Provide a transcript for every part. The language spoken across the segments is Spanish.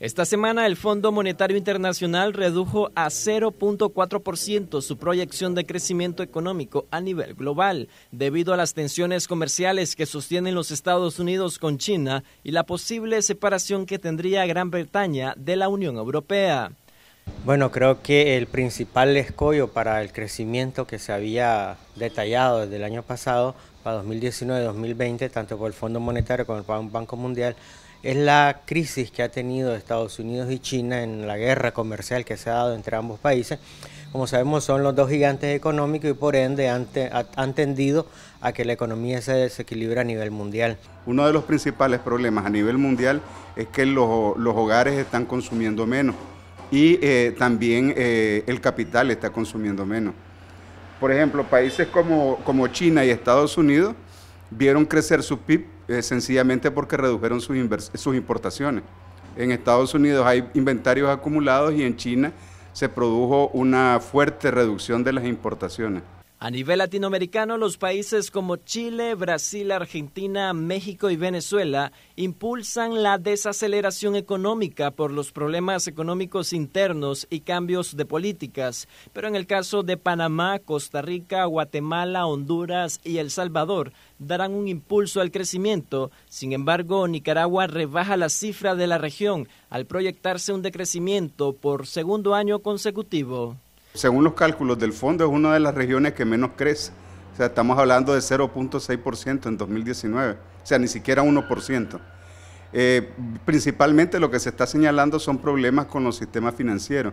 Esta semana el Fondo Monetario Internacional redujo a 0.4% su proyección de crecimiento económico a nivel global, debido a las tensiones comerciales que sostienen los Estados Unidos con China y la posible separación que tendría Gran Bretaña de la Unión Europea. Bueno, creo que el principal escollo para el crecimiento que se había detallado desde el año pasado para 2019-2020, tanto por el Fondo Monetario como por el Banco Mundial, es la crisis que ha tenido Estados Unidos y China en la guerra comercial que se ha dado entre ambos países. Como sabemos, son los dos gigantes económicos y por ende han, tendido a que la economía se desequilibre a nivel mundial. Uno de los principales problemas a nivel mundial es que los hogares están consumiendo menos y eh, también eh, el capital está consumiendo menos. Por ejemplo, países como, China y Estados Unidos vieron crecer su PIB eh, sencillamente porque redujeron sus importaciones. En Estados Unidos hay inventarios acumulados y en China se produjo una fuerte reducción de las importaciones. A nivel latinoamericano, los países como Chile, Brasil, Argentina, México y Venezuela impulsan la desaceleración económica por los problemas económicos internos y cambios de políticas, pero en el caso de Panamá, Costa Rica, Guatemala, Honduras y El Salvador darán un impulso al crecimiento. Sin embargo, Nicaragua rebaja la cifra de la región al proyectarse un decrecimiento por segundo año consecutivo según los cálculos del fondo, es una de las regiones que menos crece. O sea, estamos hablando de 0.6% en 2019, o sea, ni siquiera 1%. Eh, principalmente lo que se está señalando son problemas con los sistemas financieros.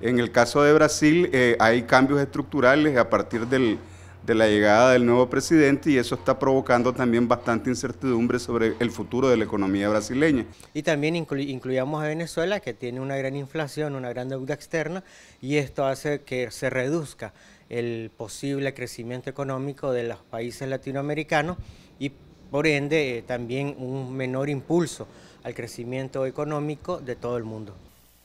En el caso de Brasil eh, hay cambios estructurales a partir del, de la llegada del nuevo presidente y eso está provocando también bastante incertidumbre sobre el futuro de la economía brasileña. Y también incluyamos a Venezuela que tiene una gran inflación, una gran deuda externa y esto hace que se reduzca el posible crecimiento económico de los países latinoamericanos y por ende eh, también un menor impulso al crecimiento económico de todo el mundo.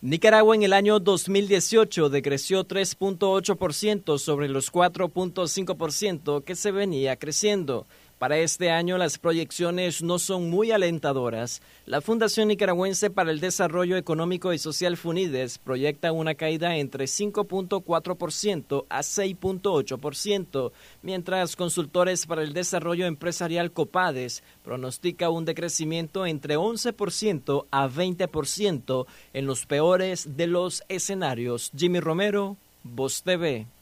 Nicaragua en el año 2018 decreció 3.8% sobre los 4.5% que se venía creciendo. Para este año las proyecciones no son muy alentadoras. La Fundación Nicaragüense para el Desarrollo Económico y Social Funides proyecta una caída entre 5.4% a 6.8%, mientras Consultores para el Desarrollo Empresarial Copades pronostica un decrecimiento entre 11% a 20% en los peores de los escenarios. Jimmy Romero, Voz TV.